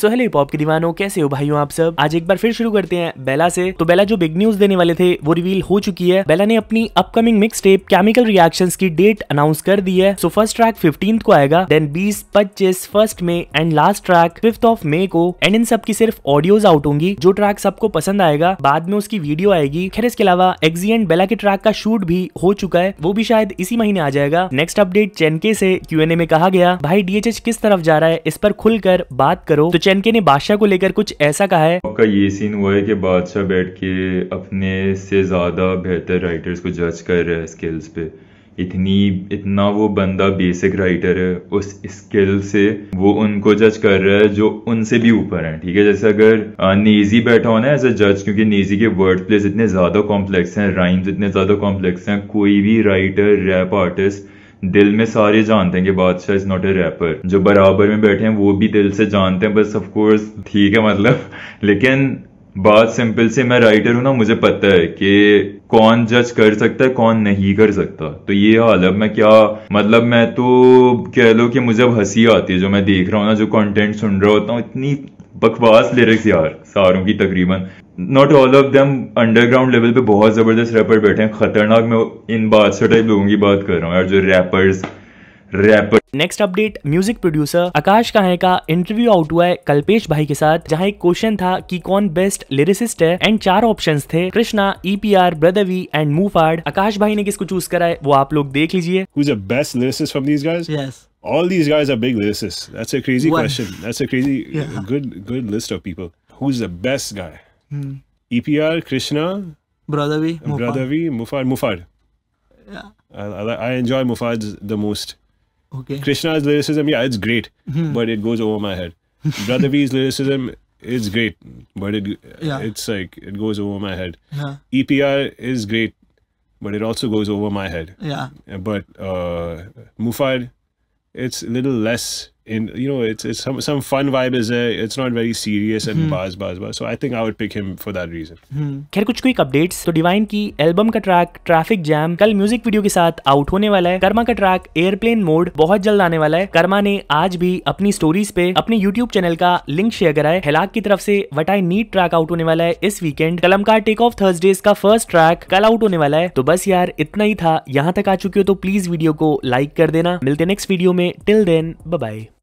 Sohail pop के दीवानों कैसे हो भाइयों आप सब आज एक बार फिर शुरू करते हैं बेला से तो बेला जो बिग न्यूज देने वाले थे वो रिवील हो चुकी है बेला ने अपनी upcoming mixtape chemical reactions की डेट अनाउंस कर दी है सो फर्स्ट ट्रैक फिफ्टीन को आएगा देन बीस पच्चीस first May and last track fifth of May को एंड इन सब की सिर्फ ऑडियोज आउट होंगी जो ट्रैक सबको पसंद आएगा बाद में उसकी वीडियो आएगी खैर इसके अलावा एक्सीएंट बेला e के ट्रैक का शूट भी हो चुका है वो भी शायद इसी महीने आ जाएगा नेक्स्ट अपडेट चेनके से क्यू में कहा गया भाई डीएचएच किस तरफ जा रहा है इस पर खुलकर बात करो तो चैनके ने बादशाह को लेकर कुछ ऐसा कहा है आपका ये सीन हुआ है कि बादशाह बैठ के अपने से ज्यादा बेहतर राइटर्स को जज कर रहे हैं स्किल्स पे इतनी इतना वो बंदा बेसिक राइटर है उस स्किल से वो उनको जज कर रहा है जो उनसे भी ऊपर है ठीक है जैसे अगर नेजी बैठा होना एज अ जज क्योंकि नेजी के वर्ड प्लेस इतने ज्यादा कॉम्प्लेक्स हैं राइम्स इतने ज्यादा कॉम्प्लेक्स हैं कोई भी राइटर रैप आर्टिस्ट दिल में सारे जानते हैं कि बादशाह इज नॉट ए रैपर जो बराबर में बैठे हैं वो भी दिल से जानते हैं बस ऑफकोर्स ठीक है मतलब लेकिन बात सिंपल से मैं राइटर हूं ना मुझे पता है कि कौन जज कर सकता है कौन नहीं कर सकता तो ये हाल अब मैं क्या मतलब मैं तो कह लो कि मुझे अब हंसी आती है जो मैं देख रहा हूँ ना जो कंटेंट सुन रहा होता हूँ इतनी बकवास लिरिक्स यार सारों की तकरीबन not all of them underground level पे बहुत ज़बरदस्त रैपर बैठे हैं खतरनाक मैं इन बात से टाइप लोगों की बात कर रहा हूँ यार जो rappers rapper next update music producer Akash काहे का इंटरव्यू आउट हुआ है कल्पेश भाई के साथ जहाँ एक क्वेश्चन था कि कौन बेस्ट लिरिसिस्ट है एंड चार ऑप्शंस थे कृष्णा ईपीआर ब्रदवी एंड मूफार्ड आकाश भाई ने किसको चूज करा है वो आप लोग देख लीजिए best lyricist from these guys yes All these guys are big lyricists. That's a crazy One. question. That's a crazy, yeah. good, good list of people. Who's the best Hmm. EPR, Krishna, Bradavi, Brothervi, Bradavi, Mufar, Mufar. Yeah. I, I, I enjoy Mufar's the most. Okay. Krishna's lyricism, yeah, it's great, hmm. but it goes over my head. Bradavi's lyricism is great, but it yeah. it's like it goes over my head. Yeah. EPR is great, but it also goes over my head. Yeah. But uh, Mufar, it's a little less in you know it's it's some some fun vibe is there. It's not very serious and hmm. buzz buzz buzz So I think I would pick him for that reason. Hmm. खैर कुछ quick updates तो डिवाइन की album का track traffic jam कल music video के साथ out होने वाला है कर्मा का ट्रैक एयरप्लेन मोड बहुत जल्द आने वाला है कर्मा ने आज भी अपनी स्टोरीज पे अपने यूट्यूब चैनल का लिंक शेयर करा है हेलाक की तरफ से what I need track out होने वाला है इस weekend Kalamkaar take off Thursdays का फर्स्ट ट्रैक कल आउट होने वाला है तो बस यार इतना ही था यहाँ तक आ चुके हो तो प्लीज वीडियो को लाइक कर देना मिलते नेक्स्ट वीडियो में टिल देन बाय